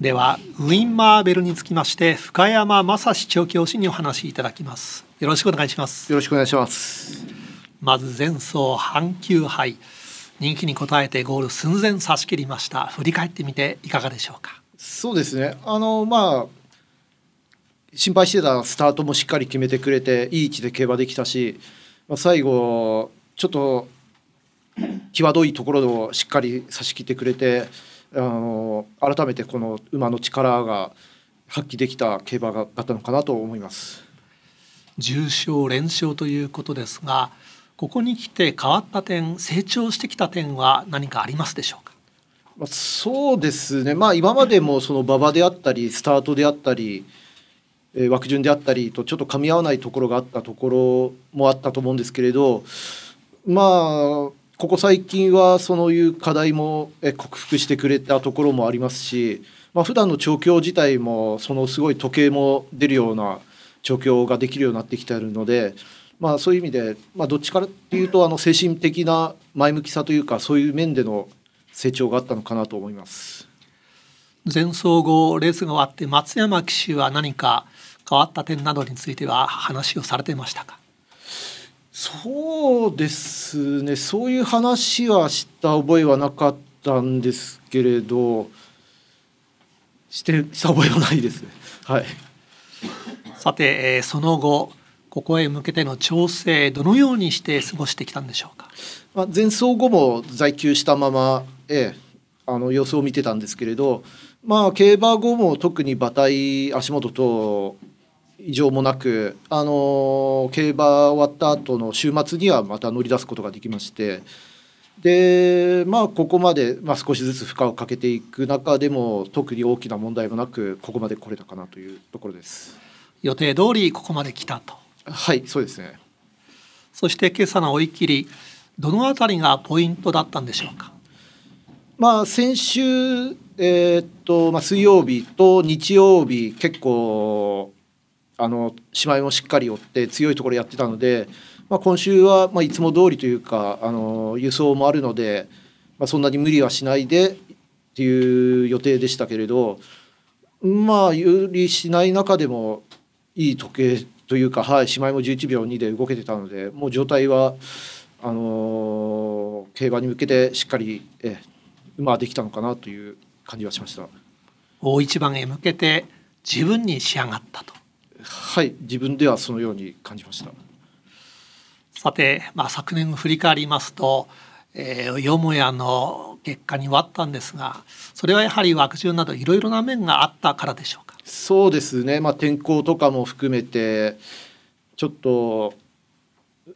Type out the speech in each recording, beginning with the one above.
ではウィンマーベルにつきまして深山正史調教師にお話しいただきますよろしくお願いしますよろしくお願いしますまず前走阪急杯人気に応えてゴール寸前差し切りました振り返ってみていかがでしょうかそうですねあのまあ心配してたスタートもしっかり決めてくれていい位置で競馬できたし、まあ、最後ちょっと際どいところをしっかり差し切ってくれてあの改めてこの馬の力が発揮できた競馬がだったのかなと思います。重賞連勝ということですがここに来て変わった点成長してきた点は何かありますでしょうかまあ、そうですね、まあ、今までもその馬場であったりスタートであったり、え枠順であったりとちょっと噛み合わないところがあったところもあったと思うんですけれどまあここ最近はそういう課題も克服してくれたところもありますし、まあ普段の調教自体もそのすごい時計も出るような調教ができるようになってきてるので、まあ、そういう意味で、まあ、どっちからっていうとあの精神的な前向きさというかそういう面での成長があったのかなと思います。前走後レースが終わって松山騎手は何か変わった点などについては話をされてましたかそうですねそういう話はした覚えはなかったんですけれどしてした覚えはないです、ね、はい、さて、えー、その後ここへ向けての調整どのようにして過ごしてきたんでしょうか、まあ、前走後も在休したまま、ええ、あの様子を見てたんですけれど、まあ、競馬後も特に馬体足元と異常もなく、あの競馬終わった後の週末にはまた乗り出すことができましてで、まあ、ここまで、まあ、少しずつ負荷をかけていく中でも特に大きな問題もなくここまで来れたかなというところです予定通りここまで来たとはいそうですねそして今朝の追い切りどのあたりがポイントだったんでしょうかまあ、先週、えー、っとまあ、水曜日と日曜日結構あの芝居もしっかり追って強いところやってたので、まあ、今週はまいつも通りというかあの輸送もあるので、まあ、そんなに無理はしないでっていう予定でしたけれどまあ有利しない中でもいい時計というか、はい、まいも11秒2で動けてたのでもう状態はあの競馬に向けてしっかりえまあできたのかなという感じはしました。大一番へ向けて自分に仕上がったとはい自分ではそのように感じましたさて、まあ、昨年を振り返りますと、えー、よもやの結果に終わったんですがそれはやはり枠順などいろいろな面があったからでしょうかそうですね、まあ、天候とかも含めてちょっと、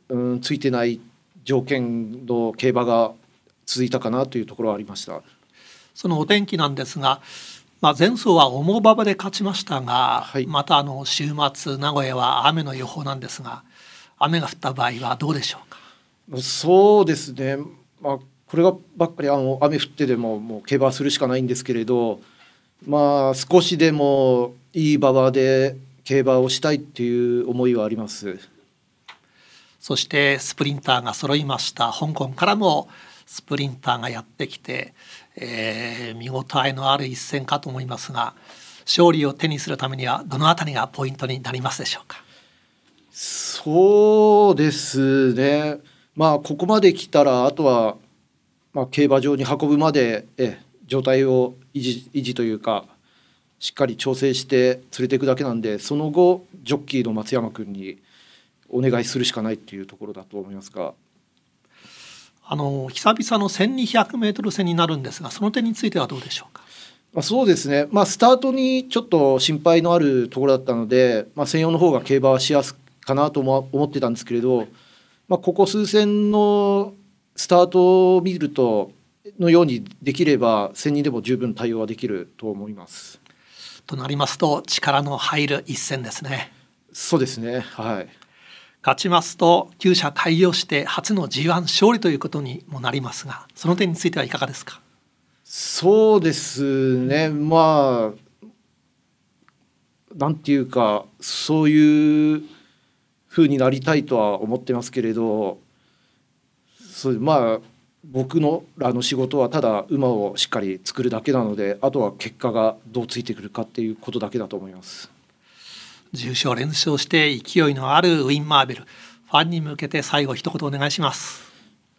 うん、ついてない条件の競馬が続いたかなというところはありました。そのお天気なんですがまあ、前走は重馬場で勝ちましたが、はい、またあの週末名古屋は雨の予報なんですが雨が降った場合はどうでしょうかそうですね、まあ、これがばっかりあの雨降ってでももう競馬するしかないんですけれど、まあ、少しでもいい馬場で競馬をしたいっていう思いはあります。そしてスプリンターが揃いました香港からもスプリンターがやってきて、えー、見応えのある一戦かと思いますが勝利を手にするためにはどのあたりがポイントになりますでしょうかそうですねまあここまで来たらあとは、まあ、競馬場に運ぶまでえ状態を維持維持というかしっかり調整して連れていくだけなんでその後ジョッキーの松山君にお願いするしかないっていうところだと思いますがあの久々の1200メートル戦になるんですが、その点についてはどうでしょうか。まあ、そうですね。まあスタートにちょっと心配のあるところだったので、まあ専用の方が競馬はしやすかなとも思ってたんですけれど、まあここ数戦のスタートを見るとのようにできれば千人でも十分対応はできると思います。となりますと力の入る一戦ですね。そうですね。はい。勝ちますと9社開業して初の G1 勝利ということにもなりますがその点についてはいかがですかそうですねまあなんていうかそういうふうになりたいとは思ってますけれどそまあ僕のらの仕事はただ馬をしっかり作るだけなのであとは結果がどうついてくるかっていうことだけだと思います。重賞連勝して勢いのあるウィン・マーベルファンに向けて最後一言お願いします。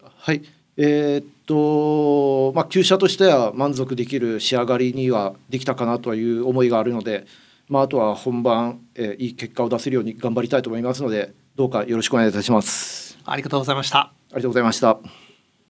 はいえー、っとまあ、旧車としては満足できる仕上がりにはできたかなという思いがあるので、まあ、あとは本番、えー、いい結果を出せるように頑張りたいと思いますのでどうかよろしくお願いいたします。ありがとうございました。ありがとうございました。